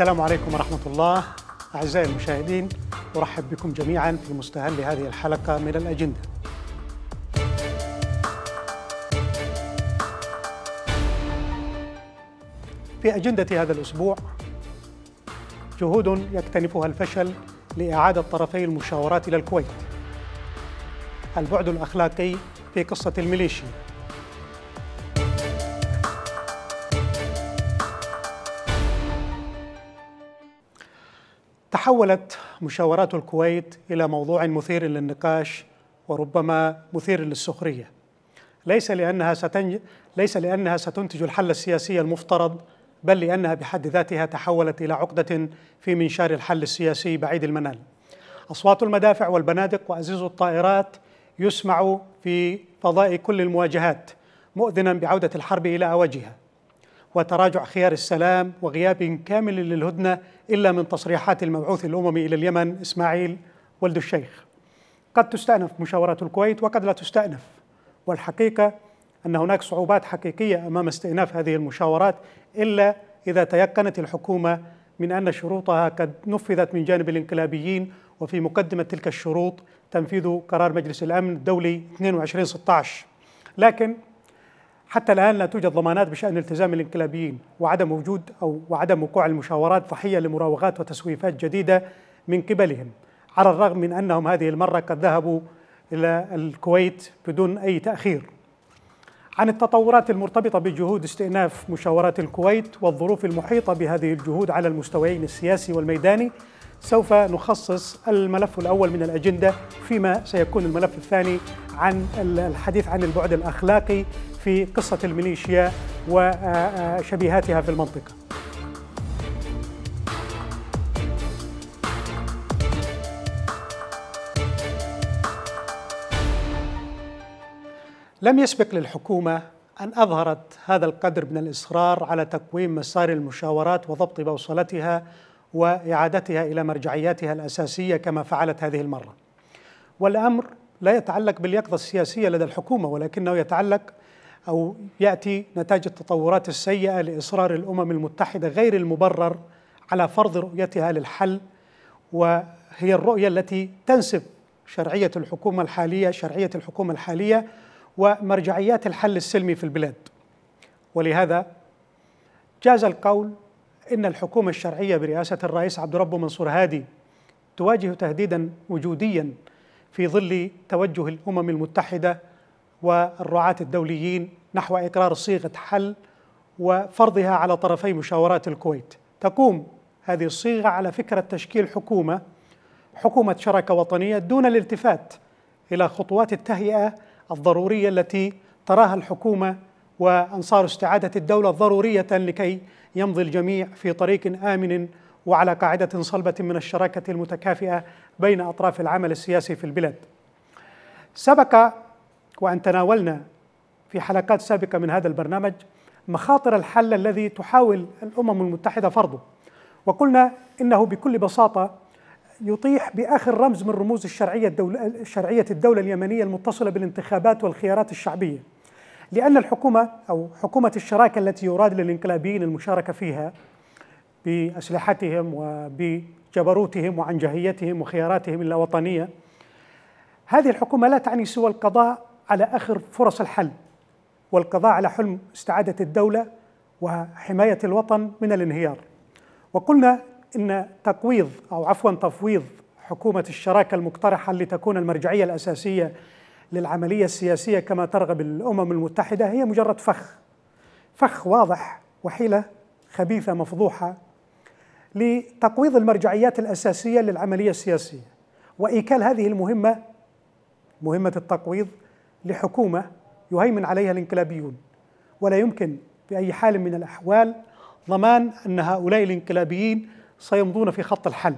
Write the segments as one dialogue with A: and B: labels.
A: السلام عليكم ورحمة الله أعزائي المشاهدين أرحب بكم جميعا في مستهل هذه الحلقة من الأجندة في أجندة هذا الأسبوع جهود يكتنفها الفشل لإعادة طرفي المشاورات إلى الكويت البعد الأخلاقي في قصة الميليشيا تحولت مشاورات الكويت الى موضوع مثير للنقاش وربما مثير للسخريه ليس لانها ستنج... ليس لانها ستنتج الحل السياسي المفترض بل لانها بحد ذاتها تحولت الى عقده في منشار الحل السياسي بعيد المنال اصوات المدافع والبنادق وازيز الطائرات يسمع في فضاء كل المواجهات مؤذنا بعوده الحرب الى اوجها وتراجع خيار السلام وغياب كامل للهدنة إلا من تصريحات المبعوث الأممي إلى اليمن إسماعيل ولد الشيخ قد تستأنف مشاورة الكويت وقد لا تستأنف والحقيقة أن هناك صعوبات حقيقية أمام استئناف هذه المشاورات إلا إذا تيقنت الحكومة من أن شروطها قد نفذت من جانب الانقلابيين وفي مقدمة تلك الشروط تنفيذ قرار مجلس الأمن الدولي 2216 لكن حتى الآن لا توجد ضمانات بشأن التزام الانقلابيين وعدم وجود أو وعدم وقوع المشاورات ضحية لمراوغات وتسويفات جديدة من قبلهم على الرغم من أنهم هذه المرة قد ذهبوا إلى الكويت بدون أي تأخير عن التطورات المرتبطة بجهود استئناف مشاورات الكويت والظروف المحيطة بهذه الجهود على المستويين السياسي والميداني سوف نخصص الملف الأول من الأجندة فيما سيكون الملف الثاني عن الحديث عن البعد الأخلاقي في قصة الميليشيا وشبيهاتها في المنطقة لم يسبق للحكومة أن أظهرت هذا القدر من الإصرار على تقويم مسار المشاورات وضبط بوصلتها واعادتها الى مرجعياتها الاساسيه كما فعلت هذه المره. والامر لا يتعلق باليقظه السياسيه لدى الحكومه ولكنه يتعلق او ياتي نتاج التطورات السيئه لاصرار الامم المتحده غير المبرر على فرض رؤيتها للحل وهي الرؤيه التي تنسب شرعيه الحكومه الحاليه شرعيه الحكومه الحاليه ومرجعيات الحل السلمي في البلاد. ولهذا جاز القول إن الحكومة الشرعية برئاسة الرئيس عبد ربه منصور هادي تواجه تهديدا وجوديا في ظل توجه الأمم المتحدة والرعاة الدوليين نحو إقرار صيغة حل وفرضها على طرفي مشاورات الكويت تقوم هذه الصيغة على فكرة تشكيل حكومة حكومة شراكة وطنية دون الالتفات إلى خطوات التهيئة الضرورية التي تراها الحكومة وأنصار استعادة الدولة ضرورية لكي يمضي الجميع في طريق امن وعلى قاعده صلبه من الشراكه المتكافئه بين اطراف العمل السياسي في البلاد. سبق وان تناولنا في حلقات سابقه من هذا البرنامج مخاطر الحل الذي تحاول الامم المتحده فرضه وقلنا انه بكل بساطه يطيح باخر رمز من رموز الشرعيه الدولة, الشرعيه الدوله اليمنيه المتصله بالانتخابات والخيارات الشعبيه لأن الحكومة أو حكومة الشراكة التي يراد للإنقلابيين المشاركة فيها بأسلحتهم وبجبروتهم وعنجهيتهم وخياراتهم اللاوطنية هذه الحكومة لا تعني سوى القضاء على آخر فرص الحل والقضاء على حلم استعادة الدولة وحماية الوطن من الانهيار وقلنا إن تقويض أو عفوا تفويض حكومة الشراكة المقترحة لتكون المرجعية الأساسية للعملية السياسية كما ترغب الأمم المتحدة هي مجرد فخ فخ واضح وحيلة خبيثة مفضوحة لتقويض المرجعيات الأساسية للعملية السياسية وإيكال هذه المهمة مهمة التقويض لحكومة يهيمن عليها الانقلابيون ولا يمكن بأي حال من الأحوال ضمان أن هؤلاء الانقلابيين سيمضون في خط الحل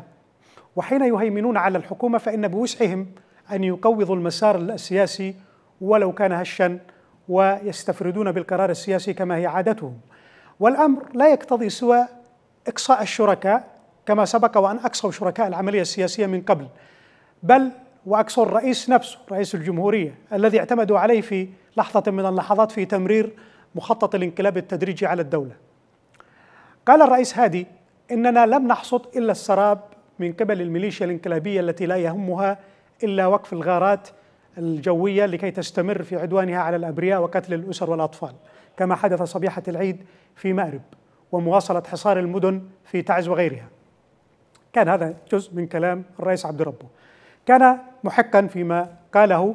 A: وحين يهيمنون على الحكومة فإن بوسعهم أن يقوضوا المسار السياسي ولو كان هشا ويستفردون بالقرار السياسي كما هي عادتهم والأمر لا يقتضي سوى إقصاء الشركاء كما سبق وأن أقصوا شركاء العملية السياسية من قبل بل وأقصوا الرئيس نفسه رئيس الجمهورية الذي اعتمدوا عليه في لحظة من اللحظات في تمرير مخطط الانقلاب التدريجي على الدولة قال الرئيس هادي إننا لم نحصد إلا السراب من قبل الميليشيا الانقلابية التي لا يهمها إلا وقف الغارات الجوية لكي تستمر في عدوانها على الأبرياء وقتل الأسر والأطفال كما حدث صبيحة العيد في مأرب ومواصلة حصار المدن في تعز وغيرها كان هذا جزء من كلام الرئيس عبد ربه كان محقا فيما قاله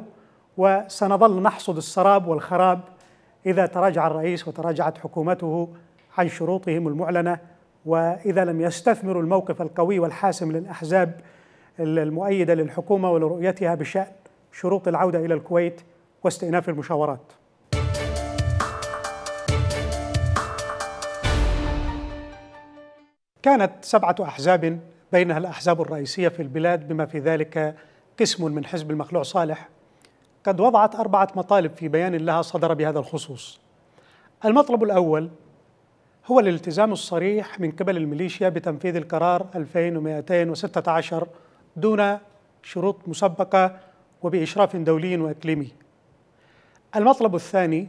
A: وسنظل نحصد السراب والخراب إذا تراجع الرئيس وتراجعت حكومته عن شروطهم المعلنة وإذا لم يستثمروا الموقف القوي والحاسم للأحزاب المؤيدة للحكومة ولرؤيتها بشأن شروط العودة إلى الكويت واستئناف المشاورات كانت سبعة أحزاب بينها الأحزاب الرئيسية في البلاد بما في ذلك قسم من حزب المخلوع صالح قد وضعت أربعة مطالب في بيان لها صدر بهذا الخصوص المطلب الأول هو الالتزام الصريح من قبل الميليشيا بتنفيذ القرار 2216 دون شروط مسبقة وبإشراف دولي وإقليمي المطلب الثاني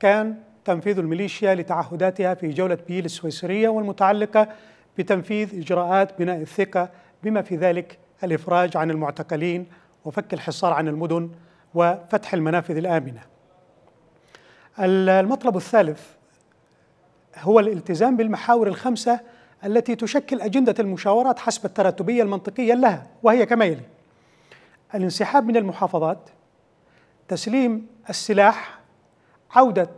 A: كان تنفيذ الميليشيا لتعهداتها في جولة بيل السويسرية والمتعلقة بتنفيذ إجراءات بناء الثقة بما في ذلك الإفراج عن المعتقلين وفك الحصار عن المدن وفتح المنافذ الآمنة المطلب الثالث هو الالتزام بالمحاور الخمسة التي تشكل أجندة المشاورات حسب التراتبية المنطقية لها وهي كما يلي الانسحاب من المحافظات تسليم السلاح عودة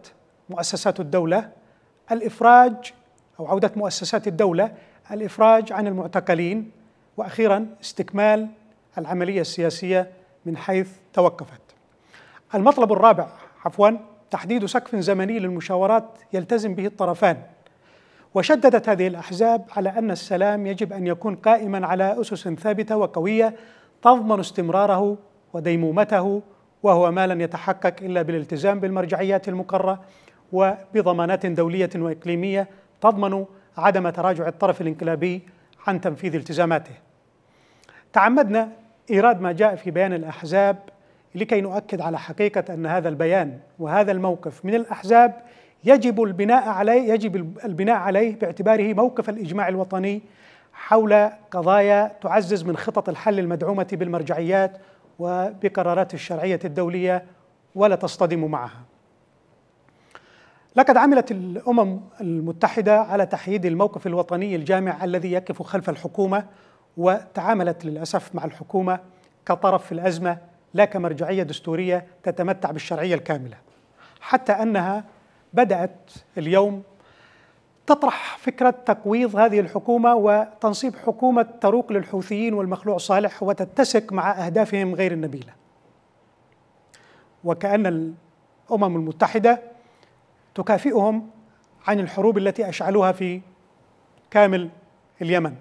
A: مؤسسات الدولة الإفراج أو عودة مؤسسات الدولة الإفراج عن المعتقلين وأخيرا استكمال العملية السياسية من حيث توقفت المطلب الرابع عفوا تحديد سقف زمني للمشاورات يلتزم به الطرفان وشددت هذه الأحزاب على أن السلام يجب أن يكون قائما على أسس ثابتة وقوية تضمن استمراره وديمومته وهو ما لن يتحقق إلا بالالتزام بالمرجعيات المقرة وبضمانات دولية وإقليمية تضمن عدم تراجع الطرف الانقلابي عن تنفيذ التزاماته. تعمدنا إيراد ما جاء في بيان الأحزاب لكي نؤكد على حقيقة أن هذا البيان وهذا الموقف من الأحزاب يجب البناء عليه يجب البناء عليه باعتباره موقف الاجماع الوطني حول قضايا تعزز من خطط الحل المدعومه بالمرجعيات وبقرارات الشرعيه الدوليه ولا تصطدم معها. لقد عملت الامم المتحده على تحييد الموقف الوطني الجامع الذي يقف خلف الحكومه وتعاملت للاسف مع الحكومه كطرف في الازمه لا كمرجعيه دستوريه تتمتع بالشرعيه الكامله. حتى انها بدأت اليوم تطرح فكرة تقويض هذه الحكومة وتنصيب حكومة تروق للحوثيين والمخلوع صالح وتتسق مع أهدافهم غير النبيلة وكأن الأمم المتحدة تكافئهم عن الحروب التي أشعلوها في كامل اليمن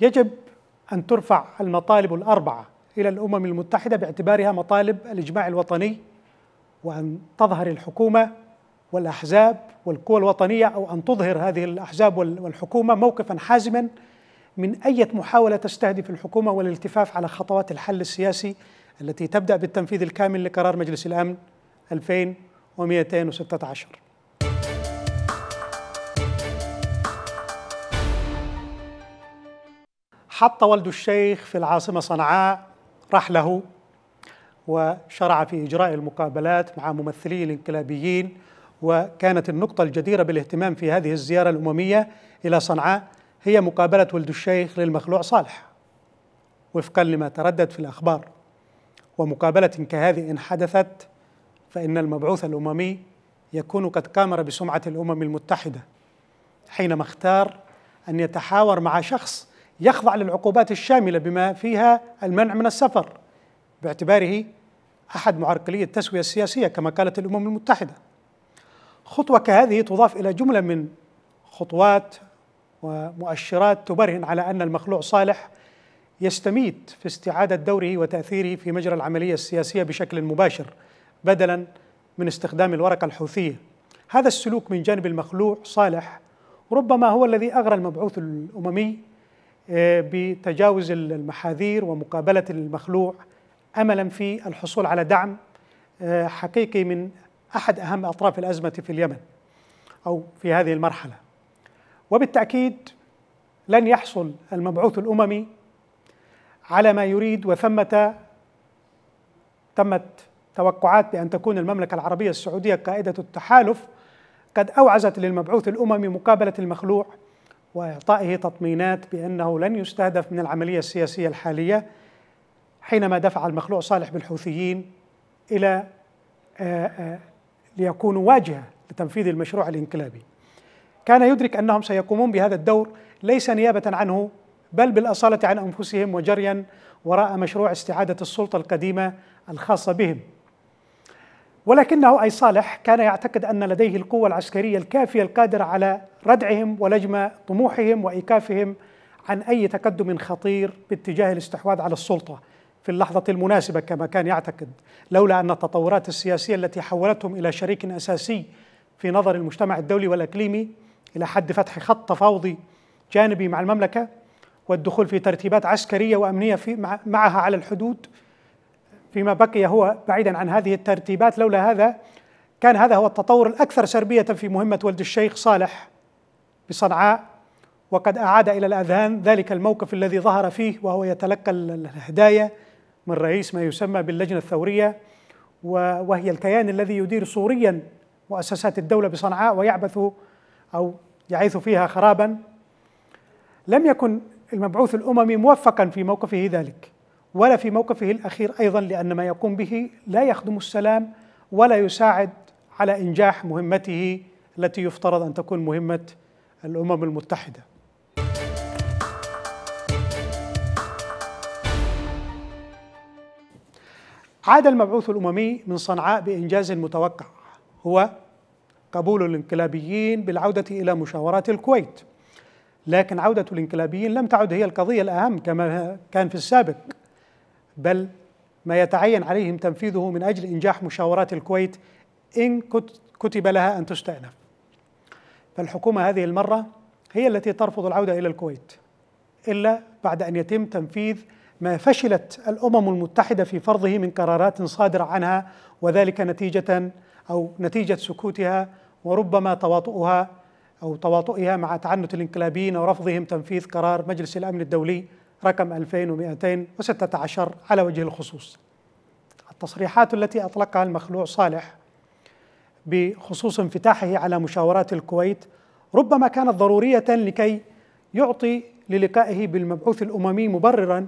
A: يجب أن ترفع المطالب الأربعة إلى الأمم المتحدة باعتبارها مطالب الإجماع الوطني وأن تظهر الحكومة والأحزاب والقوى الوطنية أو أن تظهر هذه الأحزاب والحكومة موقفا حازما من أي محاولة تستهدف الحكومة والالتفاف على خطوات الحل السياسي التي تبدأ بالتنفيذ الكامل لقرار مجلس الأمن 2216 حط والد الشيخ في العاصمة صنعاء رحله وشرع في إجراء المقابلات مع ممثلي الانقلابيين وكانت النقطة الجديرة بالاهتمام في هذه الزيارة الأممية إلى صنعاء هي مقابلة ولد الشيخ للمخلوع صالح وفقا لما تردد في الأخبار ومقابلة كهذه إن حدثت فإن المبعوث الأممي يكون قد قامر بسمعة الأمم المتحدة حينما اختار أن يتحاور مع شخص يخضع للعقوبات الشاملة بما فيها المنع من السفر باعتباره أحد معرقلي التسوية السياسية كما قالت الأمم المتحدة خطوة كهذه تضاف إلى جملة من خطوات ومؤشرات تبرهن على أن المخلوع صالح يستميت في استعادة دوره وتأثيره في مجرى العملية السياسية بشكل مباشر بدلا من استخدام الورقة الحوثية هذا السلوك من جانب المخلوع صالح ربما هو الذي أغرى المبعوث الأممي آه، بتجاوز المحاذير ومقابلة المخلوع املا في الحصول على دعم آه، حقيقي من احد اهم اطراف الازمه في اليمن او في هذه المرحله وبالتاكيد لن يحصل المبعوث الاممي على ما يريد وثمه تمت توقعات بان تكون المملكه العربيه السعوديه قائده التحالف قد اوعزت للمبعوث الاممي مقابله المخلوع واعطائه تطمينات بانه لن يستهدف من العمليه السياسيه الحاليه حينما دفع المخلوع صالح بالحوثيين إلى آه، آه، ليكونوا واجهة لتنفيذ المشروع الانقلابي كان يدرك أنهم سيقومون بهذا الدور ليس نيابة عنه بل بالأصالة عن أنفسهم وجريا وراء مشروع استعادة السلطة القديمة الخاصة بهم ولكنه أي صالح كان يعتقد أن لديه القوة العسكرية الكافية القادرة على ردعهم ولجم طموحهم وإيقافهم عن أي تقدم خطير باتجاه الاستحواذ على السلطة في اللحظة المناسبة كما كان يعتقد لولا أن التطورات السياسية التي حولتهم إلى شريك أساسي في نظر المجتمع الدولي والإقليمي إلى حد فتح خط تفاوضي جانبي مع المملكة والدخول في ترتيبات عسكرية وأمنية في معها على الحدود فيما بقي هو بعيدا عن هذه الترتيبات لولا هذا كان هذا هو التطور الأكثر سربية في مهمة ولد الشيخ صالح بصنعاء وقد أعاد إلى الأذهان ذلك الموقف الذي ظهر فيه وهو يتلقى الهدايا من رئيس ما يسمى باللجنة الثورية وهي الكيان الذي يدير صوريا مؤسسات الدولة بصنعاء ويعبث أو يعيث فيها خرابا لم يكن المبعوث الأممي موفقا في موقفه ذلك ولا في موقفه الأخير أيضا لأن ما يقوم به لا يخدم السلام ولا يساعد على إنجاح مهمته التي يفترض أن تكون مهمة الأمم المتحدة عاد المبعوث الأممي من صنعاء بإنجاز متوقع هو قبول الانقلابيين بالعودة إلى مشاورات الكويت لكن عودة الانقلابيين لم تعد هي القضية الأهم كما كان في السابق بل ما يتعين عليهم تنفيذه من أجل إنجاح مشاورات الكويت إن كتب لها أن تستأنف فالحكومة هذه المرة هي التي ترفض العودة إلى الكويت إلا بعد أن يتم تنفيذ ما فشلت الامم المتحده في فرضه من قرارات صادره عنها وذلك نتيجه او نتيجه سكوتها وربما تواطؤها او تواطؤها مع تعنت الانقلابيين ورفضهم تنفيذ قرار مجلس الامن الدولي رقم 2216 على وجه الخصوص. التصريحات التي اطلقها المخلوع صالح بخصوص انفتاحه على مشاورات الكويت ربما كانت ضروريه لكي يعطي للقائه بالمبعوث الاممي مبررا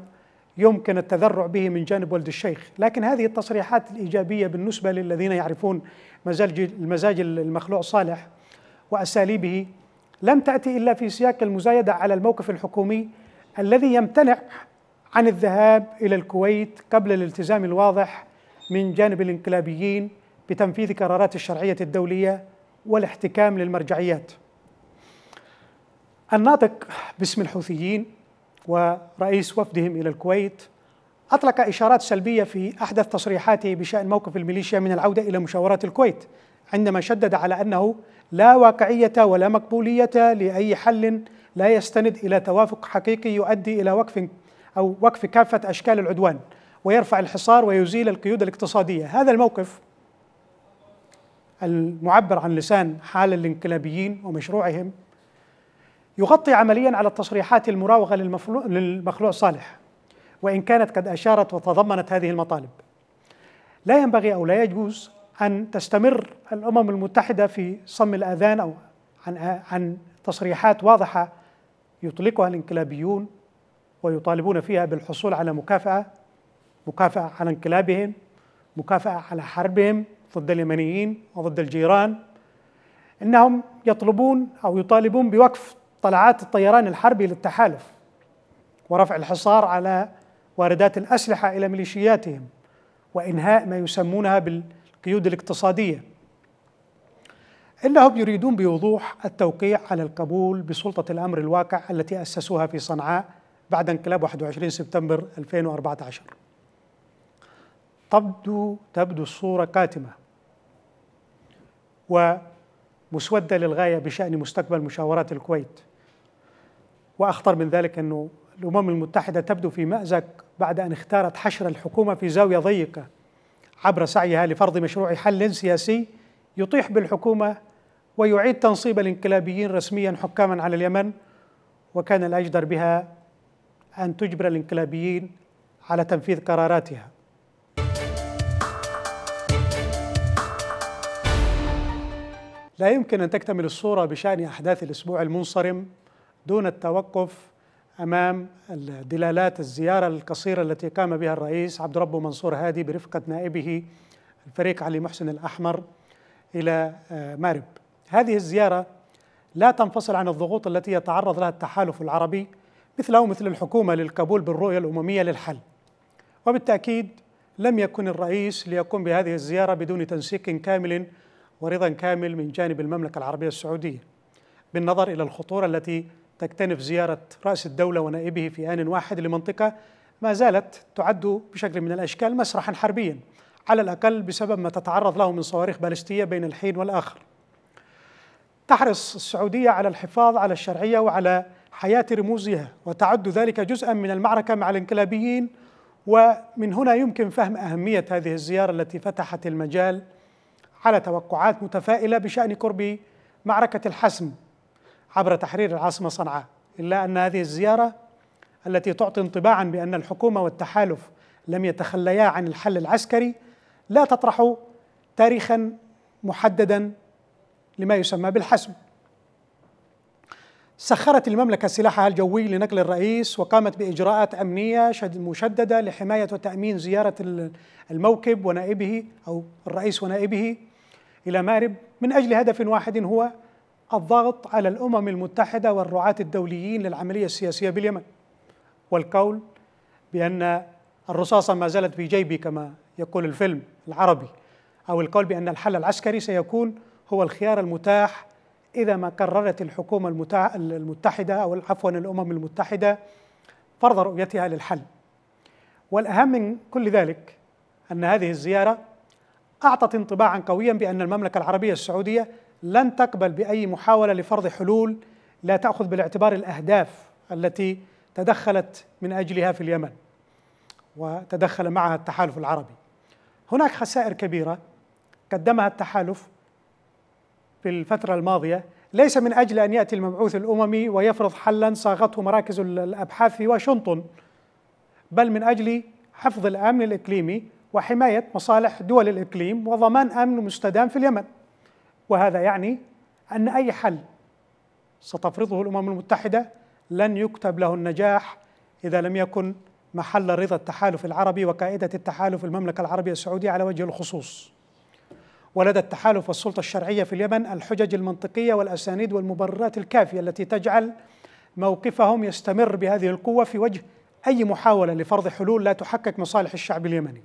A: يمكن التذرع به من جانب ولد الشيخ لكن هذه التصريحات الإيجابية بالنسبة للذين يعرفون مزاج المزاج المخلوع صالح وأساليبه لم تأتي إلا في سياق المزايدة على الموقف الحكومي الذي يمتنع عن الذهاب إلى الكويت قبل الالتزام الواضح من جانب الانقلابيين بتنفيذ قرارات الشرعية الدولية والاحتكام للمرجعيات الناطق باسم الحوثيين ورئيس وفدهم إلى الكويت أطلق إشارات سلبية في أحدث تصريحاته بشأن موقف الميليشيا من العودة إلى مشاورات الكويت عندما شدد على أنه لا واقعية ولا مقبولية لأي حل لا يستند إلى توافق حقيقي يؤدي إلى وقف أو وقف كافة أشكال العدوان ويرفع الحصار ويزيل القيود الاقتصادية هذا الموقف المعبر عن لسان حال الانقلابيين ومشروعهم يغطي عمليا على التصريحات المراوغة للمخلوع صالح وإن كانت قد أشارت وتضمنت هذه المطالب لا ينبغي أو لا يجوز أن تستمر الأمم المتحدة في صم الآذان أو عن, عن تصريحات واضحة يطلقها الانقلابيون ويطالبون فيها بالحصول على مكافأة مكافأة على انقلابهم مكافأة على حربهم ضد اليمنيين وضد الجيران انهم يطلبون او يطالبون بوقف طلعات الطيران الحربي للتحالف ورفع الحصار على واردات الاسلحه الى ميليشياتهم وانهاء ما يسمونها بالقيود الاقتصاديه انهم يريدون بوضوح التوقيع على القبول بسلطه الامر الواقع التي اسسوها في صنعاء بعد انقلاب 21 سبتمبر 2014 تبدو تبدو الصوره قاتمه ومسوده للغايه بشان مستقبل مشاورات الكويت واخطر من ذلك انه الامم المتحده تبدو في مازق بعد ان اختارت حشر الحكومه في زاويه ضيقه عبر سعيها لفرض مشروع حل سياسي يطيح بالحكومه ويعيد تنصيب الانقلابيين رسميا حكاما على اليمن وكان الاجدر بها ان تجبر الانقلابيين على تنفيذ قراراتها لا يمكن ان تكتمل الصوره بشان احداث الاسبوع المنصرم دون التوقف امام دلالات الزياره القصيره التي قام بها الرئيس عبد ربه منصور هادي برفقه نائبه الفريق علي محسن الاحمر الى آه، مارب. هذه الزياره لا تنفصل عن الضغوط التي يتعرض لها التحالف العربي مثله مثل الحكومه للقبول بالرؤيه الامميه للحل. وبالتاكيد لم يكن الرئيس ليقوم بهذه الزياره بدون تنسيق كامل ورضا كامل من جانب المملكه العربيه السعوديه بالنظر الى الخطوره التي تكتنف زيارة رأس الدولة ونائبه في آن واحد لمنطقة ما زالت تعد بشكل من الأشكال مسرحا حربيا على الأقل بسبب ما تتعرض له من صواريخ بالستية بين الحين والآخر تحرص السعودية على الحفاظ على الشرعية وعلى حياة رموزها وتعد ذلك جزءا من المعركة مع الانقلابيين ومن هنا يمكن فهم أهمية هذه الزيارة التي فتحت المجال على توقعات متفائلة بشأن قرب معركة الحسم عبر تحرير العاصمه صنعاء الا ان هذه الزياره التي تعطي انطباعا بان الحكومه والتحالف لم يتخليا عن الحل العسكري لا تطرح تاريخا محددا لما يسمى بالحسم سخرت المملكة سلاحها الجوي لنقل الرئيس وقامت بإجراءات أمنية مشددة لحماية وتأمين زيارة الموكب ونائبه أو الرئيس ونائبه إلى مأرب من أجل هدف واحد هو الضغط على الامم المتحده والرعاه الدوليين للعمليه السياسيه باليمن والقول بان الرصاصه ما زالت في جيبي كما يقول الفيلم العربي او القول بان الحل العسكري سيكون هو الخيار المتاح اذا ما قررت الحكومه المتحده او عفوا الامم المتحده فرض رؤيتها للحل والاهم من كل ذلك ان هذه الزياره اعطت انطباعا قويا بان المملكه العربيه السعوديه لن تقبل باي محاوله لفرض حلول لا تاخذ بالاعتبار الاهداف التي تدخلت من اجلها في اليمن وتدخل معها التحالف العربي هناك خسائر كبيره قدمها التحالف في الفتره الماضيه ليس من اجل ان ياتي المبعوث الاممي ويفرض حلا صاغته مراكز الابحاث في واشنطن بل من اجل حفظ الامن الاقليمي وحمايه مصالح دول الاقليم وضمان امن مستدام في اليمن وهذا يعني ان اي حل ستفرضه الامم المتحده لن يكتب له النجاح اذا لم يكن محل رضا التحالف العربي وقائده التحالف المملكه العربيه السعوديه على وجه الخصوص. ولدى التحالف والسلطه الشرعيه في اليمن الحجج المنطقيه والاسانيد والمبررات الكافيه التي تجعل موقفهم يستمر بهذه القوه في وجه اي محاوله لفرض حلول لا تحقق مصالح الشعب اليمني.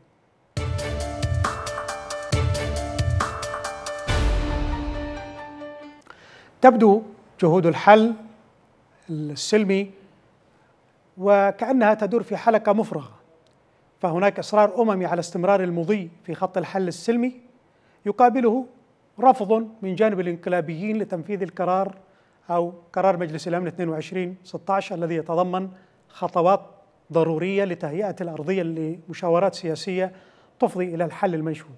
A: تبدو جهود الحل السلمي وكانها تدور في حلقه مفرغه فهناك اصرار اممي على استمرار المضي في خط الحل السلمي يقابله رفض من جانب الانقلابيين لتنفيذ القرار او قرار مجلس الامن 22 16 الذي يتضمن خطوات ضروريه لتهيئه الارضيه لمشاورات سياسيه تفضي الى الحل المنشود.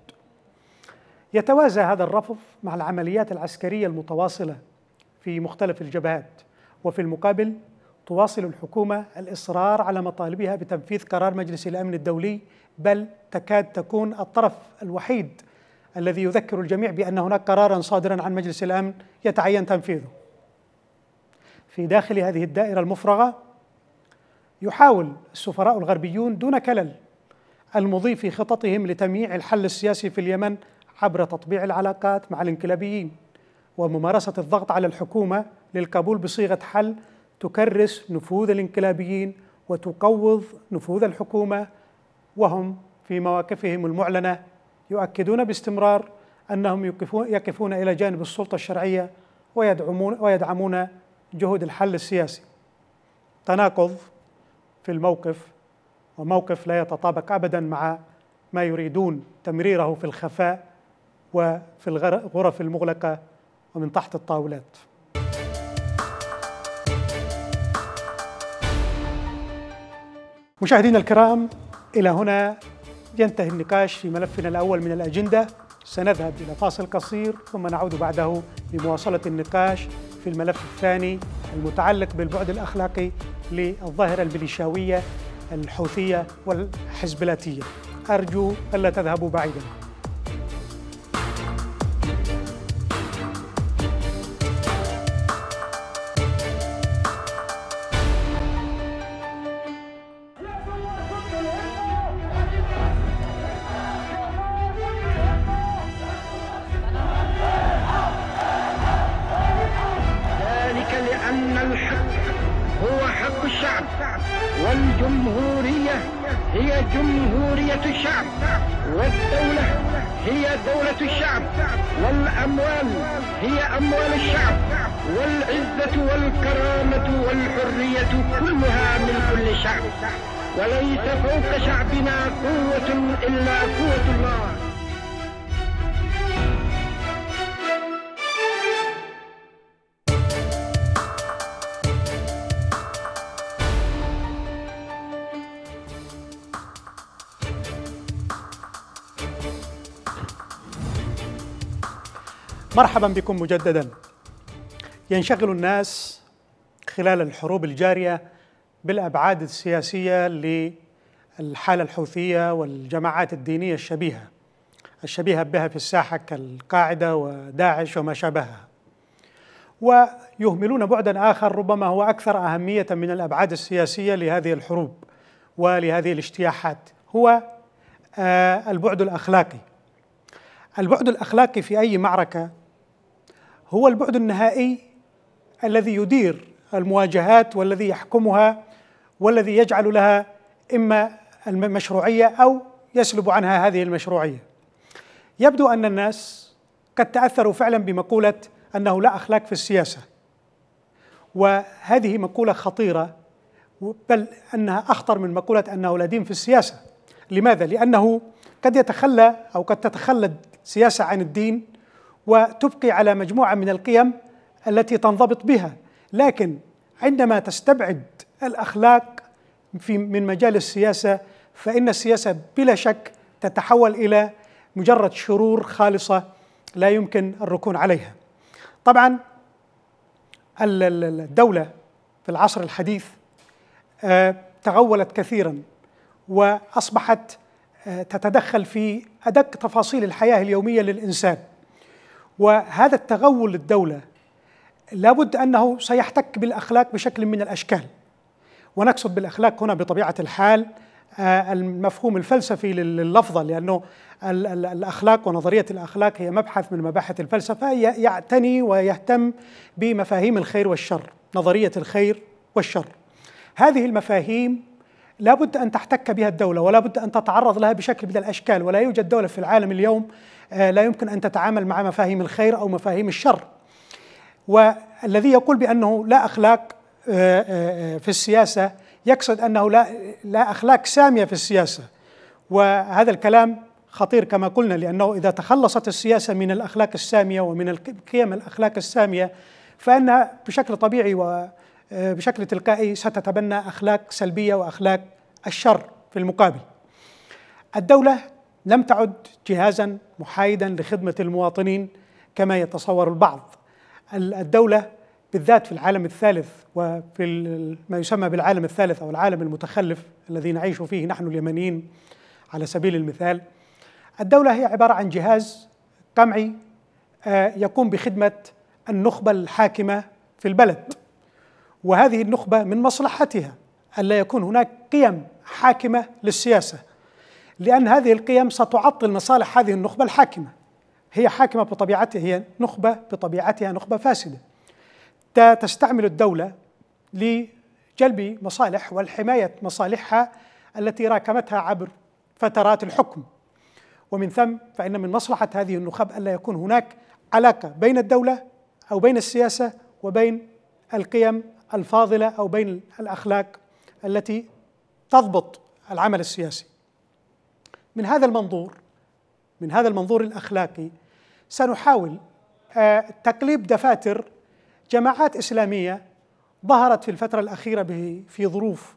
A: يتوازى هذا الرفض مع العمليات العسكريه المتواصله في مختلف الجبهات وفي المقابل تواصل الحكومة الإصرار على مطالبها بتنفيذ قرار مجلس الأمن الدولي بل تكاد تكون الطرف الوحيد الذي يذكر الجميع بأن هناك قرارا صادرا عن مجلس الأمن يتعين تنفيذه في داخل هذه الدائرة المفرغة يحاول السفراء الغربيون دون كلل المضي في خططهم لتمييع الحل السياسي في اليمن عبر تطبيع العلاقات مع الانقلابيين وممارسة الضغط على الحكومة للقبول بصيغة حل تكرس نفوذ الانقلابيين وتقوض نفوذ الحكومة وهم في مواقفهم المعلنة يؤكدون باستمرار أنهم يقفون إلى جانب السلطة الشرعية ويدعمون, ويدعمون جهود الحل السياسي تناقض في الموقف وموقف لا يتطابق أبدا مع ما يريدون تمريره في الخفاء وفي الغرف المغلقة ومن تحت الطاولات مشاهدينا الكرام إلى هنا ينتهي النقاش في ملفنا الأول من الأجندة سنذهب إلى فاصل قصير ثم نعود بعده لمواصلة النقاش في الملف الثاني المتعلق بالبعد الأخلاقي للظاهرة البليشاوية الحوثية والحزبلاتية أرجو ألا تذهبوا بعيداً مرحبا بكم مجددا ينشغل الناس خلال الحروب الجاريه بالابعاد السياسيه للحاله الحوثيه والجماعات الدينيه الشبيهه الشبيهه بها في الساحه كالقاعده وداعش وما شابهها ويهملون بعدا اخر ربما هو اكثر اهميه من الابعاد السياسيه لهذه الحروب ولهذه الاجتياحات هو آه، البعد الاخلاقي البعد الاخلاقي في اي معركه هو البعد النهائي الذي يدير المواجهات والذي يحكمها والذي يجعل لها اما المشروعيه او يسلب عنها هذه المشروعيه. يبدو ان الناس قد تاثروا فعلا بمقوله انه لا اخلاق في السياسه. وهذه مقوله خطيره بل انها اخطر من مقوله انه لا دين في السياسه. لماذا؟ لانه قد يتخلى او قد تتخلى السياسه عن الدين وتبقي على مجموعه من القيم التي تنضبط بها لكن عندما تستبعد الاخلاق في من مجال السياسه فان السياسه بلا شك تتحول الى مجرد شرور خالصه لا يمكن الركون عليها. طبعا الدوله في العصر الحديث آه، تغولت كثيرا واصبحت آه، تتدخل في ادق تفاصيل الحياه اليوميه للانسان. وهذا التغول للدولة لابد أنه سيحتك بالأخلاق بشكل من الأشكال ونقصد بالأخلاق هنا بطبيعة الحال آه، المفهوم الفلسفي لللفظة لأنه الأخلاق ونظرية الأخلاق هي مبحث من مباحث الفلسفة يعتني ويهتم بمفاهيم الخير والشر نظرية الخير والشر هذه المفاهيم لابد أن تحتك بها الدولة ولا بد أن تتعرض لها بشكل من الأشكال ولا يوجد دولة في العالم اليوم آه، لا يمكن ان تتعامل مع مفاهيم الخير او مفاهيم الشر. والذي يقول بانه لا اخلاق آه، آه، في السياسه يقصد انه لا لا اخلاق ساميه في السياسه. وهذا الكلام خطير كما قلنا لانه اذا تخلصت السياسه من الاخلاق الساميه ومن القيم الاخلاق الساميه فانها بشكل طبيعي وبشكل تلقائي ستتبنى اخلاق سلبيه واخلاق الشر في المقابل. الدوله لم تعد جهازا محايدا لخدمه المواطنين كما يتصور البعض. الدوله بالذات في العالم الثالث وفي ما يسمى بالعالم الثالث او العالم المتخلف الذي نعيش فيه نحن اليمنيين على سبيل المثال. الدوله هي عباره عن جهاز قمعي آه، يقوم بخدمه النخبه الحاكمه في البلد. وهذه النخبه من مصلحتها الا يكون هناك قيم حاكمه للسياسه لأن هذه القيم ستعطل مصالح هذه النخبة الحاكمة هي حاكمة بطبيعتها هي نخبة بطبيعتها نخبة فاسدة تستعمل الدولة لجلب مصالح والحماية مصالحها التي راكمتها عبر فترات الحكم ومن ثم فإن من مصلحة هذه النخب ألا يكون هناك علاقة بين الدولة أو بين السياسة وبين القيم الفاضلة أو بين الأخلاق التي تضبط العمل السياسي من هذا المنظور من هذا المنظور الاخلاقي سنحاول آه، تقليب دفاتر جماعات اسلاميه ظهرت في الفتره الاخيره في ظروف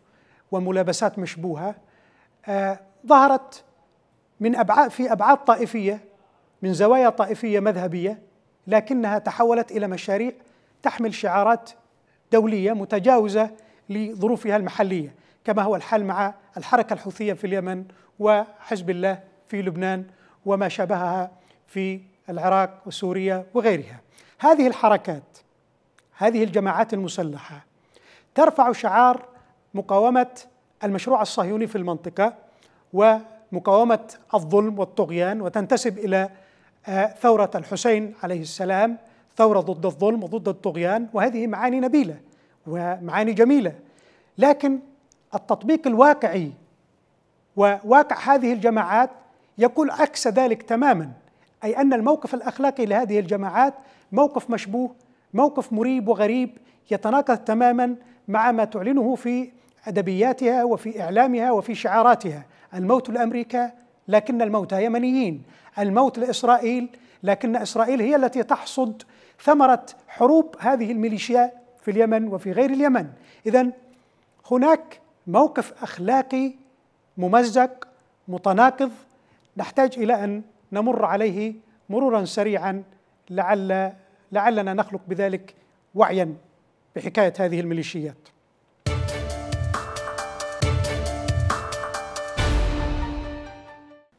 A: وملابسات مشبوهه آه، ظهرت من أبعاد في أبعاد طائفية من زوايا طائفية مذهبية لكنها تحولت إلى مشاريع تحمل شعارات دولية متجاوزة لظروفها المحلية كما هو الحال مع الحركة الحوثية في اليمن وحزب الله في لبنان وما شابهها في العراق وسوريا وغيرها هذه الحركات هذه الجماعات المسلحة ترفع شعار مقاومة المشروع الصهيوني في المنطقة ومقاومة الظلم والطغيان وتنتسب إلى آه، ثورة الحسين عليه السلام ثورة ضد الظلم وضد الطغيان وهذه معاني نبيلة ومعاني جميلة لكن التطبيق الواقعي وواقع هذه الجماعات يكون عكس ذلك تماما اي ان الموقف الاخلاقي لهذه الجماعات موقف مشبوه موقف مريب وغريب يتناقض تماما مع ما تعلنه في ادبياتها وفي اعلامها وفي شعاراتها الموت لامريكا لكن الموت يمنيين الموت لاسرائيل لكن اسرائيل هي التي تحصد ثمره حروب هذه الميليشيا في اليمن وفي غير اليمن اذا هناك موقف اخلاقي ممزق متناقض نحتاج الى ان نمر عليه مرورا سريعا لعل لعلنا نخلق بذلك وعيا بحكايه هذه الميليشيات.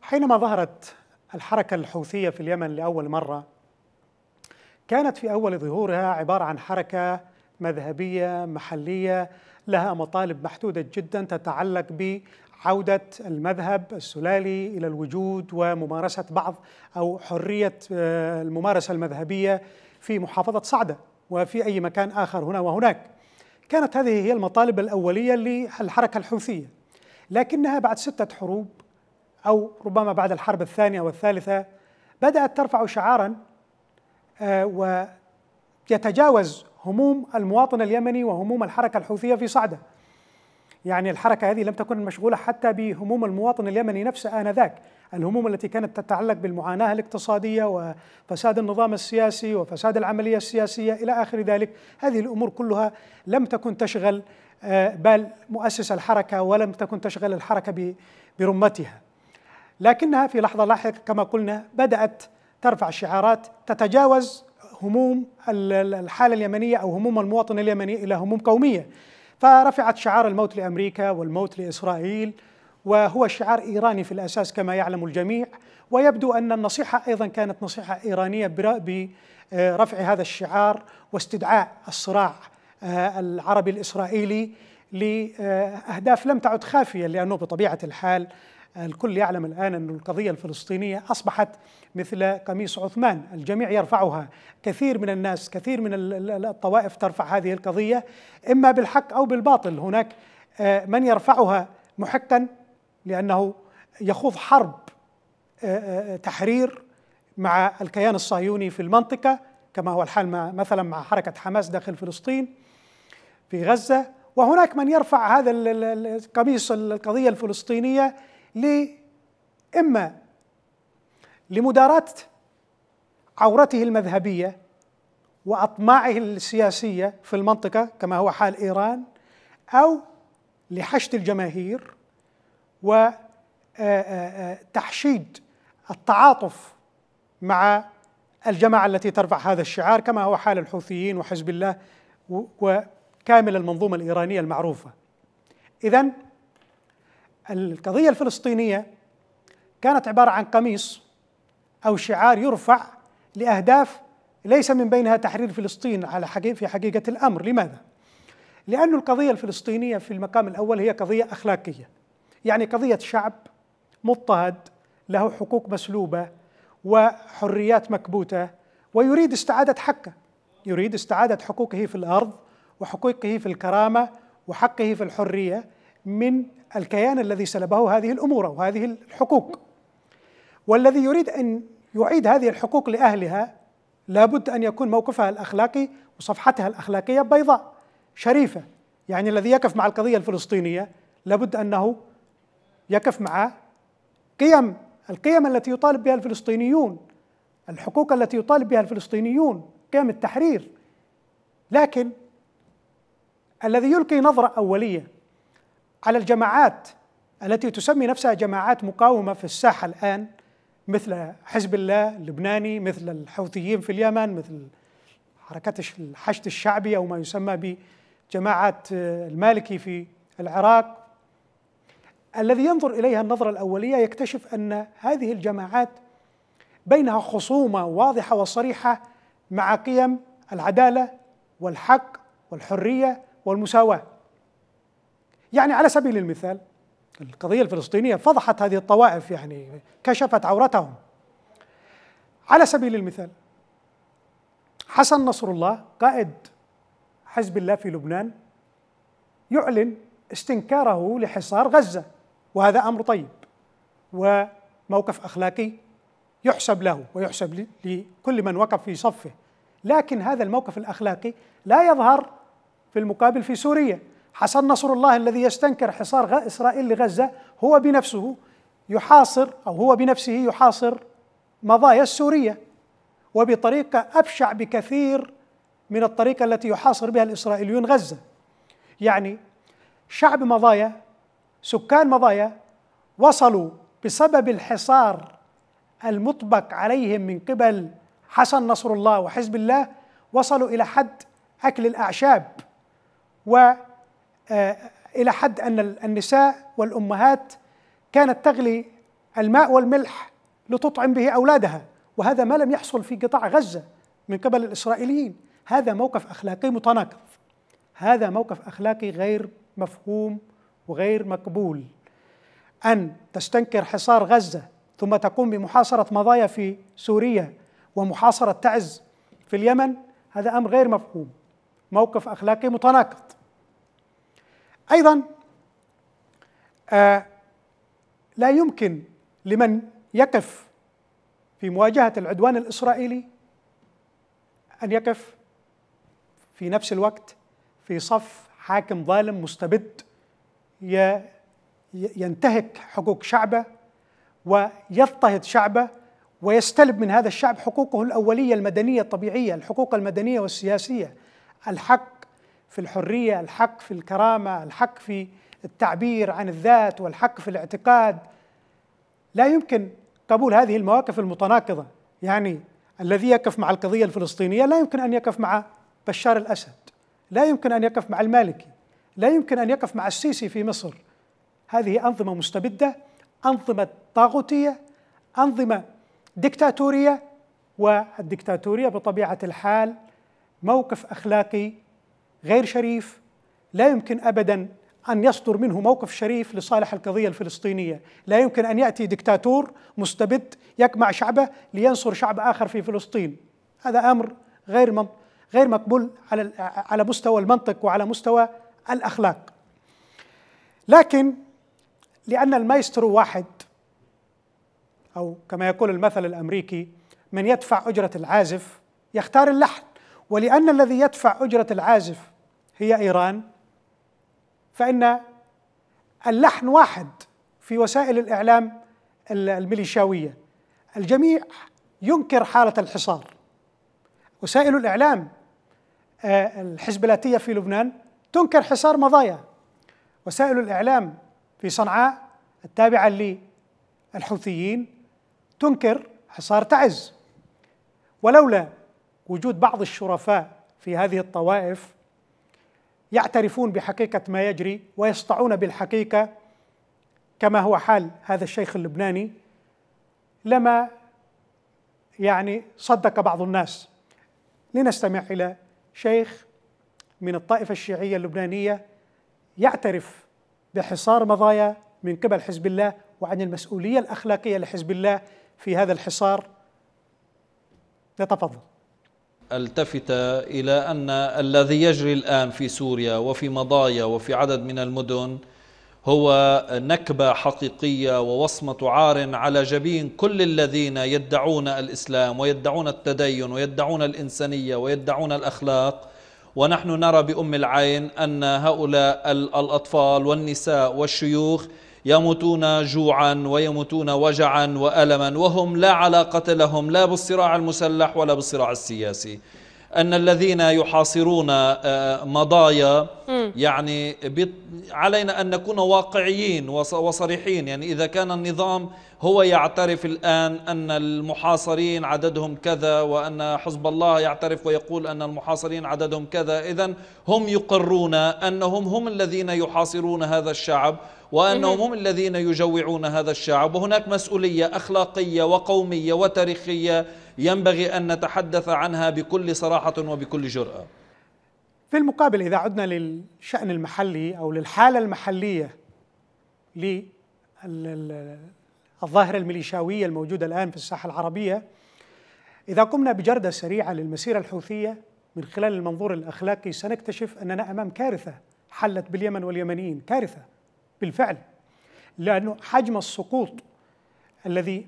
A: حينما ظهرت الحركه الحوثيه في اليمن لاول مره كانت في اول ظهورها عباره عن حركه مذهبيه محليه لها مطالب محدودة جدا تتعلق ب عودة المذهب السلالي إلى الوجود وممارسة بعض أو حرية آه، الممارسة المذهبية في محافظة صعدة وفي أي مكان آخر هنا وهناك كانت هذه هي المطالب الأولية للحركة الحوثية لكنها بعد ستة حروب أو ربما بعد الحرب الثانية والثالثة بدأت ترفع شعارا آه، ويتجاوز هموم المواطن اليمني وهموم الحركة الحوثية في صعدة يعني الحركة هذه لم تكن مشغولة حتى بهموم المواطن اليمني نفسه آنذاك الهموم التي كانت تتعلق بالمعاناة الاقتصادية وفساد النظام السياسي وفساد العملية السياسية إلى آخر ذلك هذه الأمور كلها لم تكن تشغل آه، بال مؤسس الحركة ولم تكن تشغل الحركة برمتها لكنها في لحظة لاحقة كما قلنا بدأت ترفع شعارات تتجاوز هموم الحالة اليمنية أو هموم المواطن اليمني إلى هموم قومية فرفعت شعار الموت لأمريكا والموت لإسرائيل وهو شعار إيراني في الأساس كما يعلم الجميع ويبدو أن النصيحة أيضا كانت نصيحة إيرانية برفع هذا الشعار واستدعاء الصراع آه، العربي الإسرائيلي لأهداف لم تعد خافية لأنه بطبيعة الحال الكل يعلم الآن أن القضية الفلسطينية أصبحت مثل قميص عثمان الجميع يرفعها كثير من الناس كثير من الطوائف ترفع هذه القضية إما بالحق أو بالباطل هناك آه، من يرفعها محقا لأنه يخوض حرب آه، آه، تحرير مع الكيان الصهيوني في المنطقة كما هو الحال مع مثلا مع حركة حماس داخل فلسطين في غزة وهناك من يرفع هذا القميص القضية الفلسطينية إما لمداراة عورته المذهبية وأطماعه السياسية في المنطقة كما هو حال إيران أو لحشد الجماهير وتحشيد آه، آه، آه، التعاطف مع الجماعة التي ترفع هذا الشعار كما هو حال الحوثيين وحزب الله وكامل المنظومة الإيرانية المعروفة إذا القضية الفلسطينية كانت عبارة عن قميص أو شعار يرفع لأهداف ليس من بينها تحرير فلسطين على حقيقة في حقيقة الأمر لماذا؟ لأن القضية الفلسطينية في المقام الأول هي قضية أخلاقية يعني قضية شعب مضطهد له حقوق مسلوبة وحريات مكبوتة ويريد استعادة حقه يريد استعادة حقوقه في الأرض وحقوقه في الكرامة وحقه في الحرية من الكيان الذي سلبه هذه الامور وهذه الحقوق والذي يريد ان يعيد هذه الحقوق لاهلها لابد ان يكون موقفها الاخلاقي وصفحتها الاخلاقيه بيضاء شريفه يعني الذي يقف مع القضيه الفلسطينيه لابد انه يقف مع قيم القيم التي يطالب بها الفلسطينيون الحقوق التي يطالب بها الفلسطينيون قيم التحرير لكن الذي يلقي نظره اوليه على الجماعات التي تسمي نفسها جماعات مقاومه في الساحه الان مثل حزب الله اللبناني مثل الحوثيين في اليمن مثل حركات الحشد الشعبي او ما يسمى بجماعه آه، المالكي في العراق الذي ينظر اليها النظره الاوليه يكتشف ان هذه الجماعات بينها خصومه واضحه وصريحه مع قيم العداله والحق والحريه والمساواه يعني على سبيل المثال القضية الفلسطينية فضحت هذه الطوائف يعني كشفت عورتهم على سبيل المثال حسن نصر الله قائد حزب الله في لبنان يعلن استنكاره لحصار غزة وهذا أمر طيب وموقف أخلاقي يحسب له ويحسب لكل من وقف في صفه لكن هذا الموقف الأخلاقي لا يظهر في المقابل في سوريا حسن نصر الله الذي يستنكر حصار إسرائيل لغزة هو بنفسه يحاصر أو هو بنفسه يحاصر مضايا السورية وبطريقة أبشع بكثير من الطريقة التي يحاصر بها الإسرائيليون غزة يعني شعب مضايا سكان مضايا وصلوا بسبب الحصار المطبق عليهم من قبل حسن نصر الله وحزب الله وصلوا إلى حد أكل الأعشاب و آه، الى حد ان النساء والامهات كانت تغلي الماء والملح لتطعم به اولادها وهذا ما لم يحصل في قطاع غزه من قبل الاسرائيليين هذا موقف اخلاقي متناقض هذا موقف اخلاقي غير مفهوم وغير مقبول ان تستنكر حصار غزه ثم تقوم بمحاصره مضايا في سوريا ومحاصره تعز في اليمن هذا امر غير مفهوم موقف اخلاقي متناقض ايضا آه، لا يمكن لمن يقف في مواجهه العدوان الاسرائيلي ان يقف في نفس الوقت في صف حاكم ظالم مستبد ينتهك حقوق شعبه ويضطهد شعبه ويستلب من هذا الشعب حقوقه الاوليه المدنيه الطبيعيه، الحقوق المدنيه والسياسيه، الحق في الحريه، الحق في الكرامه، الحق في التعبير عن الذات والحق في الاعتقاد لا يمكن قبول هذه المواقف المتناقضه، يعني الذي يقف مع القضيه الفلسطينيه لا يمكن ان يقف مع بشار الاسد، لا يمكن ان يقف مع المالكي، لا يمكن ان يقف مع السيسي في مصر. هذه انظمه مستبده، انظمه طاغوتيه، انظمه دكتاتوريه والدكتاتوريه بطبيعه الحال موقف اخلاقي غير شريف لا يمكن ابدا ان يصدر منه موقف شريف لصالح القضيه الفلسطينيه، لا يمكن ان ياتي دكتاتور مستبد يجمع شعبه لينصر شعب اخر في فلسطين. هذا امر غير غير مقبول على على مستوى المنطق وعلى مستوى الاخلاق. لكن لان المايسترو واحد او كما يقول المثل الامريكي من يدفع اجره العازف يختار اللحن ولان الذي يدفع اجره العازف هي ايران فان اللحن واحد في وسائل الاعلام الميليشياويه الجميع ينكر حاله الحصار وسائل الاعلام آه، الحزبلاتيه في لبنان تنكر حصار مضايا وسائل الاعلام في صنعاء التابعه للحوثيين تنكر حصار تعز ولولا وجود بعض الشرفاء في هذه الطوائف يعترفون بحقيقه ما يجري ويسطعون بالحقيقه كما هو حال هذا الشيخ اللبناني لما يعني صدق بعض الناس لنستمع الى شيخ من الطائفه الشيعيه اللبنانيه يعترف بحصار مضايا من قبل حزب الله وعن المسؤوليه الاخلاقيه لحزب الله في هذا الحصار نتفضل
B: التفت إلى أن الذي يجري الآن في سوريا وفي مضايا وفي عدد من المدن هو نكبة حقيقية ووصمة عار على جبين كل الذين يدعون الإسلام ويدعون التدين ويدعون الإنسانية ويدعون الأخلاق ونحن نرى بأم العين أن هؤلاء الأطفال والنساء والشيوخ يموتون جوعا ويموتون وجعا والما وهم لا علاقه لهم لا بالصراع المسلح ولا بالصراع السياسي ان الذين يحاصرون آه، مضايا يعني علينا ان نكون واقعيين وصريحين يعني اذا كان النظام هو يعترف الان ان المحاصرين عددهم كذا وان حزب الله يعترف ويقول ان المحاصرين عددهم كذا اذا هم يقرون انهم هم الذين يحاصرون هذا الشعب وأنهم هم الذين يجوعون هذا الشعب وهناك مسؤولية أخلاقية وقومية وتاريخية ينبغي أن نتحدث عنها بكل صراحة وبكل جرأة
A: في المقابل إذا عدنا للشأن المحلي أو للحالة المحلية للظاهرة الميليشاوية الموجودة الآن في الساحة العربية إذا قمنا بجردة سريعة للمسيرة الحوثية من خلال المنظور الأخلاقي سنكتشف أننا أمام كارثة حلت باليمن واليمنيين كارثة بالفعل لأنه حجم السقوط الذي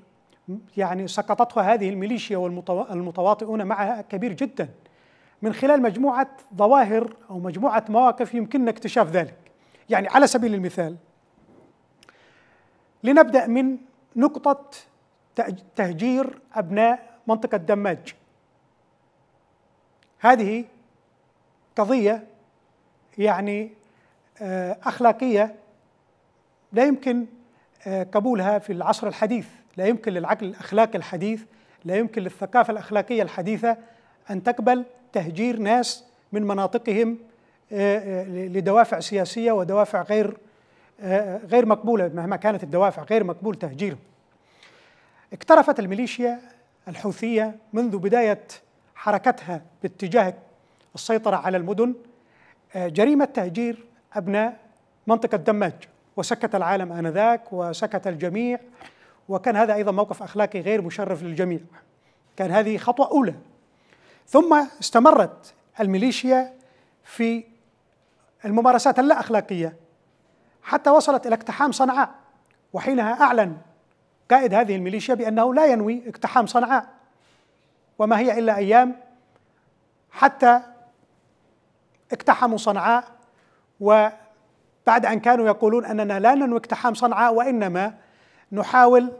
A: يعني سقطته هذه الميليشيا والمتواطئون معها كبير جدا من خلال مجموعة ظواهر أو مجموعة مواقف يمكننا اكتشاف ذلك يعني على سبيل المثال لنبدأ من نقطة تهجير أبناء منطقة دماج هذه قضية يعني آه، أخلاقية لا يمكن آه، قبولها في العصر الحديث لا يمكن للعقل الاخلاقي الحديث لا يمكن للثقافه الاخلاقيه الحديثه ان تقبل تهجير ناس من مناطقهم آه، آه، لدوافع سياسيه ودوافع غير غير مقبوله مهما كانت الدوافع غير مقبول تهجيرهم. اقترفت الميليشيا الحوثيه منذ بدايه حركتها باتجاه السيطره على المدن جريمه تهجير ابناء منطقه دماج وسكت العالم آنذاك وسكت الجميع وكان هذا أيضا موقف أخلاقي غير مشرف للجميع كان هذه خطوة أولى ثم استمرت الميليشيا في الممارسات اللا أخلاقية حتى وصلت إلى اقتحام صنعاء وحينها أعلن قائد هذه الميليشيا بأنه لا ينوي اقتحام صنعاء وما هي إلا أيام حتى اقتحموا صنعاء و بعد ان كانوا يقولون اننا لا ننوي اقتحام صنعاء وانما نحاول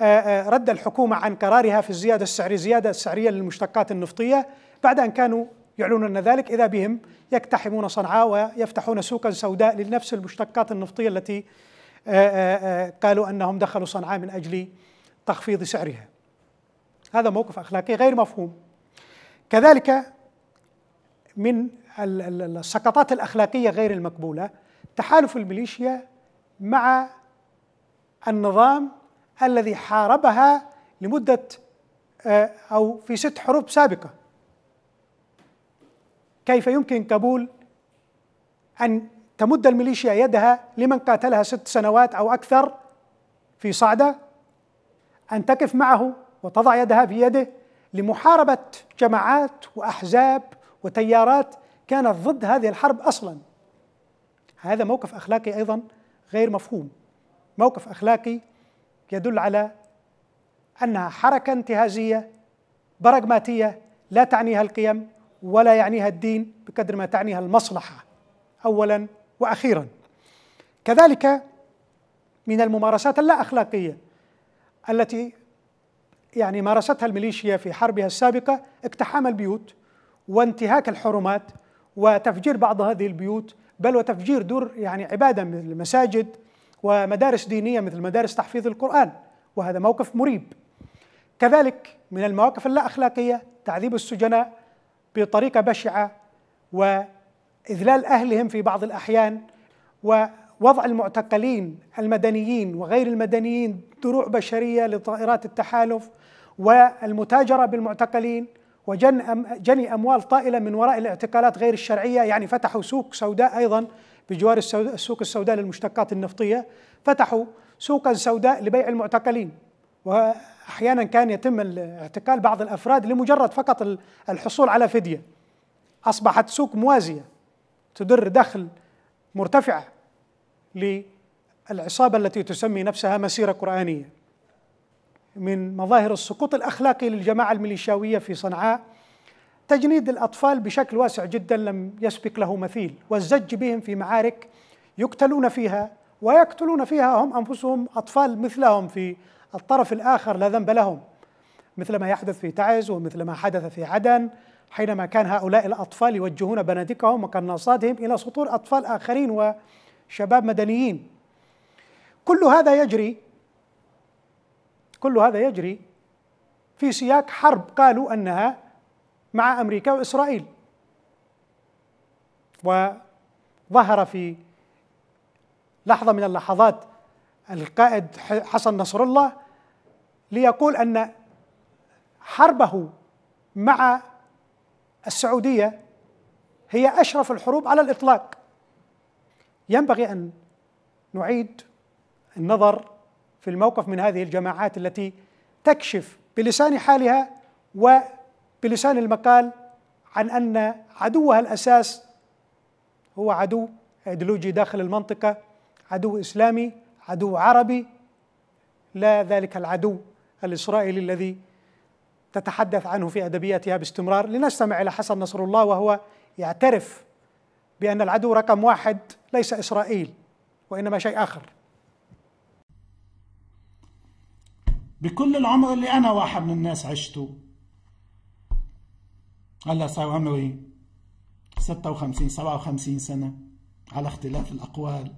A: آه، آه، رد الحكومه عن قرارها في الزياده السعريه، زياده السعريه للمشتقات النفطيه، بعد ان كانوا يعلنون ذلك اذا بهم يقتحمون صنعاء ويفتحون سوقا سوداء لنفس المشتقات النفطيه التي آه، قالوا انهم دخلوا صنعاء من اجل تخفيض سعرها. هذا موقف اخلاقي غير مفهوم. كذلك من السقطات الاخلاقيه غير المقبوله تحالف الميليشيا مع النظام الذي حاربها لمدة آه، أو في ست حروب سابقة كيف يمكن كابول أن تمد الميليشيا يدها لمن قاتلها ست سنوات أو أكثر في صعدة أن تقف معه وتضع يدها في يده لمحاربة جماعات وأحزاب وتيارات كانت ضد هذه الحرب أصلاً هذا موقف اخلاقي ايضا غير مفهوم موقف اخلاقي يدل على انها حركه انتهازيه براغماتيه لا تعنيها القيم ولا يعنيها الدين بقدر ما تعنيها المصلحه اولا واخيرا كذلك من الممارسات اللا اخلاقيه التي يعني مارستها الميليشيا في حربها السابقه اقتحام البيوت وانتهاك الحرمات وتفجير بعض هذه البيوت بل وتفجير دور يعني عباده مثل المساجد ومدارس دينيه مثل مدارس تحفيظ القران وهذا موقف مريب. كذلك من المواقف اللا اخلاقيه تعذيب السجناء بطريقه بشعه واذلال اهلهم في بعض الاحيان ووضع المعتقلين المدنيين وغير المدنيين دروع بشريه لطائرات التحالف والمتاجره بالمعتقلين وجني أموال طائلة من وراء الاعتقالات غير الشرعية يعني فتحوا سوق سوداء أيضا بجوار السوق السوداء للمشتقات النفطية فتحوا سوقا سوداء لبيع المعتقلين وأحيانا كان يتم اعتقال بعض الأفراد لمجرد فقط الحصول على فدية أصبحت سوق موازية تدر دخل مرتفع للعصابة التي تسمي نفسها مسيرة قرآنية من مظاهر السقوط الاخلاقي للجماعه الميليشياويه في صنعاء تجنيد الاطفال بشكل واسع جدا لم يسبق له مثيل والزج بهم في معارك يقتلون فيها ويقتلون فيها هم انفسهم اطفال مثلهم في الطرف الاخر لا ذنب لهم مثل ما يحدث في تعز ومثل ما حدث في عدن حينما كان هؤلاء الاطفال يوجهون بنادقهم وقناصاتهم الى سطور اطفال اخرين وشباب مدنيين كل هذا يجري كل هذا يجري في سياق حرب قالوا انها مع امريكا واسرائيل وظهر في لحظه من اللحظات القائد حسن نصر الله ليقول ان حربه مع السعوديه هي اشرف الحروب على الاطلاق ينبغي ان نعيد النظر في الموقف من هذه الجماعات التي تكشف بلسان حالها وبلسان المقال عن ان عدوها الاساس هو عدو ايديولوجي داخل المنطقه عدو اسلامي عدو عربي لا ذلك العدو الاسرائيلي الذي تتحدث عنه في ادبياتها باستمرار لنستمع الى حسن نصر الله وهو يعترف بان العدو رقم واحد ليس اسرائيل
C: وانما شيء اخر بكل العمر اللي أنا واحد من الناس عشته هلا صار عمري 56 57 سنة على اختلاف الأقوال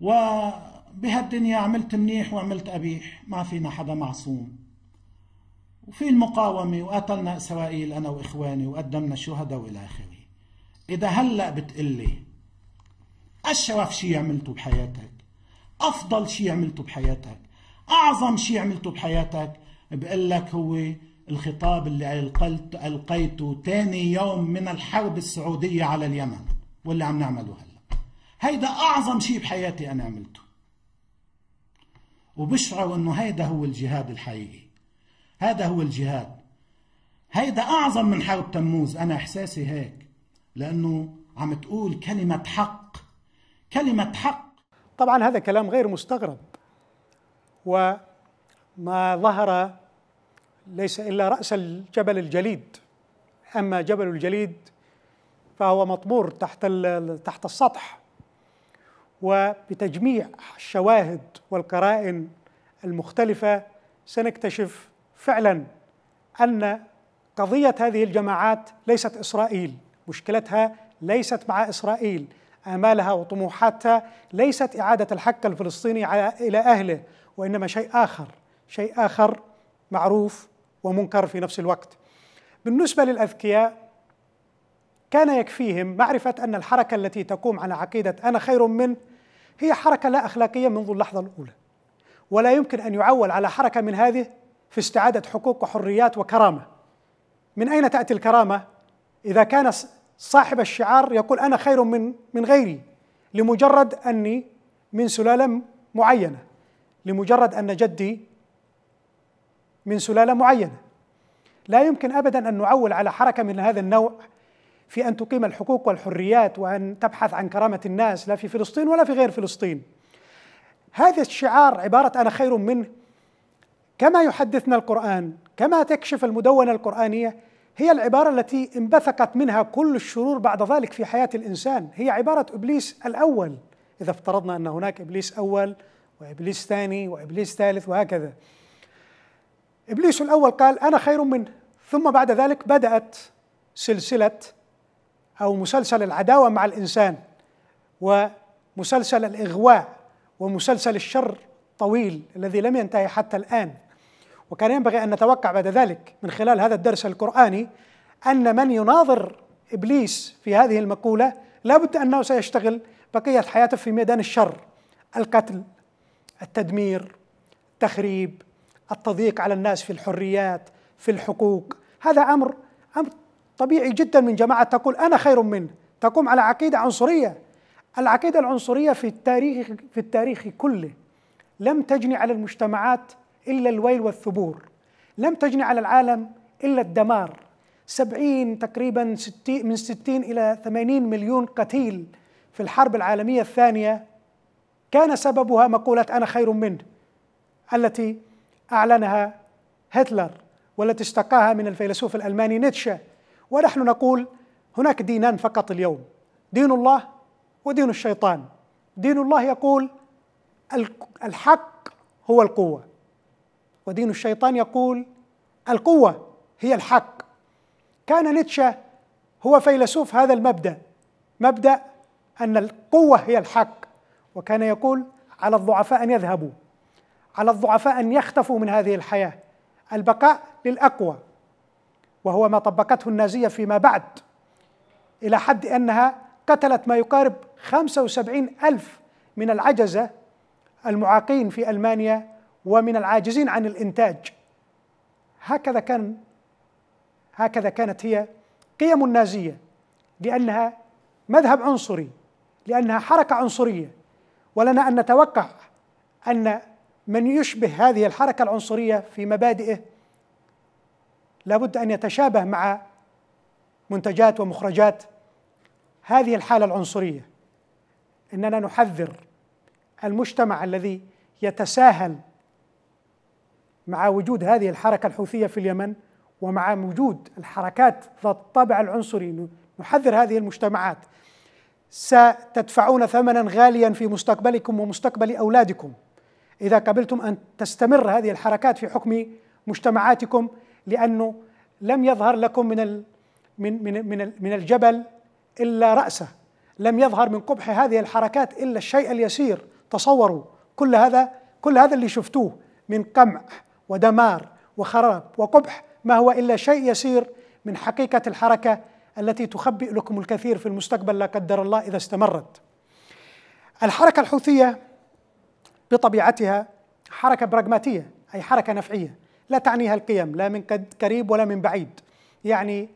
C: وبهالدنيا عملت منيح وعملت قبيح ما فينا حدا معصوم وفي المقاومة وقتلنا إسرائيل أنا وإخواني وقدمنا شهداء وإلى آخره إذا هلأ بتقلي أشرف شي عملته بحياتك أفضل شي عملته بحياتك اعظم شيء عملته بحياتك بقول لك هو الخطاب اللي القلت القيته ثاني يوم من الحرب السعوديه على اليمن واللي عم نعمله هلا هيدا اعظم شيء بحياتي انا عملته وبشعر انه هيدا هو الجهاد الحقيقي هذا هو الجهاد هيدا اعظم من حرب تموز انا احساسي هيك لانه عم تقول كلمه حق كلمه حق طبعا هذا كلام غير مستغرب
A: وما ظهر ليس إلا رأس الجبل الجليد أما جبل الجليد فهو مطمور تحت تحت السطح وبتجميع الشواهد والقرائن المختلفة سنكتشف فعلا أن قضية هذه الجماعات ليست إسرائيل مشكلتها ليست مع إسرائيل آمالها وطموحاتها ليست إعادة الحق الفلسطيني إلى أهله وانما شيء اخر شيء اخر معروف ومنكر في نفس الوقت بالنسبه للاذكياء كان يكفيهم معرفه ان الحركه التي تقوم على عقيده انا خير منه هي حركه لا اخلاقيه منذ اللحظه الاولى ولا يمكن ان يعول على حركه من هذه في استعاده حقوق وحريات وكرامه من اين تاتي الكرامه اذا كان صاحب الشعار يقول انا خير من من غيري لمجرد اني من سلاله معينه لمجرد ان جدي من سلاله معينه لا يمكن ابدا ان نعول على حركه من هذا النوع في ان تقيم الحقوق والحريات وان تبحث عن كرامه الناس لا في فلسطين ولا في غير فلسطين هذا الشعار عباره انا خير منه كما يحدثنا القران كما تكشف المدونه القرانيه هي العباره التي انبثقت منها كل الشرور بعد ذلك في حياه الانسان هي عباره ابليس الاول اذا افترضنا ان هناك ابليس اول وإبليس ثاني وإبليس ثالث وهكذا إبليس الأول قال أنا خير منه ثم بعد ذلك بدأت سلسلة أو مسلسل العداوة مع الإنسان ومسلسل الإغواء ومسلسل الشر طويل الذي لم ينتهي حتى الآن وكان ينبغي أن نتوقع بعد ذلك من خلال هذا الدرس القرآني أن من يناظر إبليس في هذه المقولة لابد أنه سيشتغل بقية حياته في ميدان الشر القتل التدمير التخريب التضييق على الناس في الحريات في الحقوق هذا امر امر طبيعي جدا من جماعه تقول انا خير منه تقوم على عقيده عنصريه العقيده العنصريه في التاريخ في التاريخ كله لم تجني على المجتمعات الا الويل والثبور لم تجني على العالم الا الدمار سبعين تقريبا ستين من ستين إلى ثمانين مليون قتيل في الحرب العالمية الثانية كان سببها مقوله انا خير منه التي اعلنها هتلر والتي استقاها من الفيلسوف الالماني نيتشه ونحن نقول هناك دينان فقط اليوم دين الله ودين الشيطان دين الله يقول الحق هو القوه ودين الشيطان يقول القوه هي الحق كان نيتشه هو فيلسوف هذا المبدا مبدا ان القوه هي الحق وكان يقول على الضعفاء ان يذهبوا على الضعفاء ان يختفوا من هذه الحياه البقاء للاقوى وهو ما طبقته النازيه فيما بعد الى حد انها قتلت ما يقارب 75 الف من العجزه المعاقين في المانيا ومن العاجزين عن الانتاج هكذا كان هكذا كانت هي قيم النازيه لانها مذهب عنصري لانها حركه عنصريه ولنا ان نتوقع ان من يشبه هذه الحركه العنصريه في مبادئه لابد ان يتشابه مع منتجات ومخرجات هذه الحاله العنصريه اننا نحذر المجتمع الذي يتساهل مع وجود هذه الحركه الحوثيه في اليمن ومع وجود الحركات ذات الطابع العنصري نحذر هذه المجتمعات ستدفعون ثمنا غاليا في مستقبلكم ومستقبل اولادكم اذا قبلتم ان تستمر هذه الحركات في حكم مجتمعاتكم لانه لم يظهر لكم من من من من, من الجبل الا راسه لم يظهر من قبح هذه الحركات الا الشيء اليسير تصوروا كل هذا كل هذا اللي شفتوه من قمع ودمار وخراب وقبح ما هو الا شيء يسير من حقيقه الحركه التي تخبئ لكم الكثير في المستقبل لا قدر الله إذا استمرت الحركة الحوثية بطبيعتها حركة براغماتية أي حركة نفعية لا تعنيها القيم لا من قريب ولا من بعيد يعني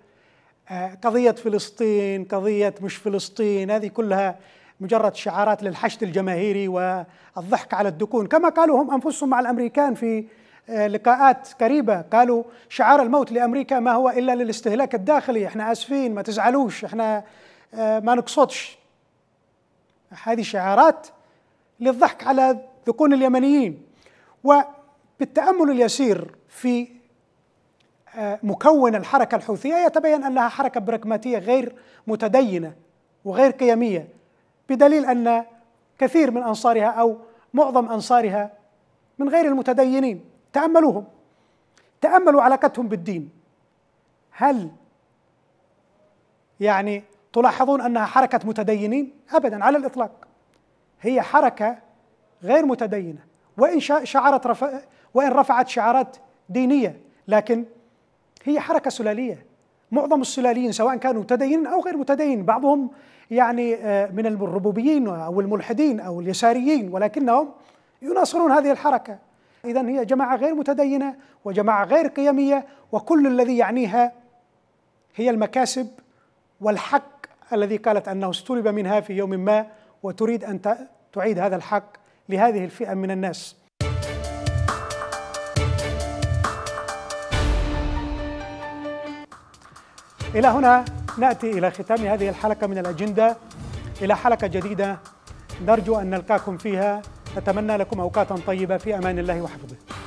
A: آه، قضية فلسطين قضية مش فلسطين هذه كلها مجرد شعارات للحشد الجماهيري والضحك على الدكون كما قالوا هم أنفسهم مع الأمريكان في آه، لقاءات قريبة قالوا شعار الموت لأمريكا ما هو إلا للاستهلاك الداخلي احنا آسفين ما تزعلوش احنا آه، ما نقصدش هذه شعارات للضحك على ذقون اليمنيين وبالتأمل اليسير في آه، مكون الحركة الحوثية يتبين أنها حركة براغماتية غير متدينة وغير قيمية بدليل أن كثير من أنصارها أو معظم أنصارها من غير المتدينين تأملوهم تأملوا علاقتهم بالدين هل يعني تلاحظون أنها حركة متدينين؟ أبدا على الإطلاق هي حركة غير متدينة وإن شعرت رف... وإن رفعت شعارات دينية لكن هي حركة سلالية معظم السلاليين سواء كانوا متدينين أو غير متدينين بعضهم يعني آه، من الربوبيين أو الملحدين أو اليساريين ولكنهم يناصرون هذه الحركة إذا هي جماعة غير متدينة وجماعة غير قيمية وكل الذي يعنيها هي المكاسب والحق الذي قالت أنه استلب منها في يوم ما وتريد أن تعيد هذا الحق لهذه الفئة من الناس إلى هنا نأتي إلى ختام هذه الحلقة من الأجندة إلى حلقة جديدة نرجو أن نلقاكم فيها أتمنى لكم أوقاتا طيبة في أمان الله وحفظه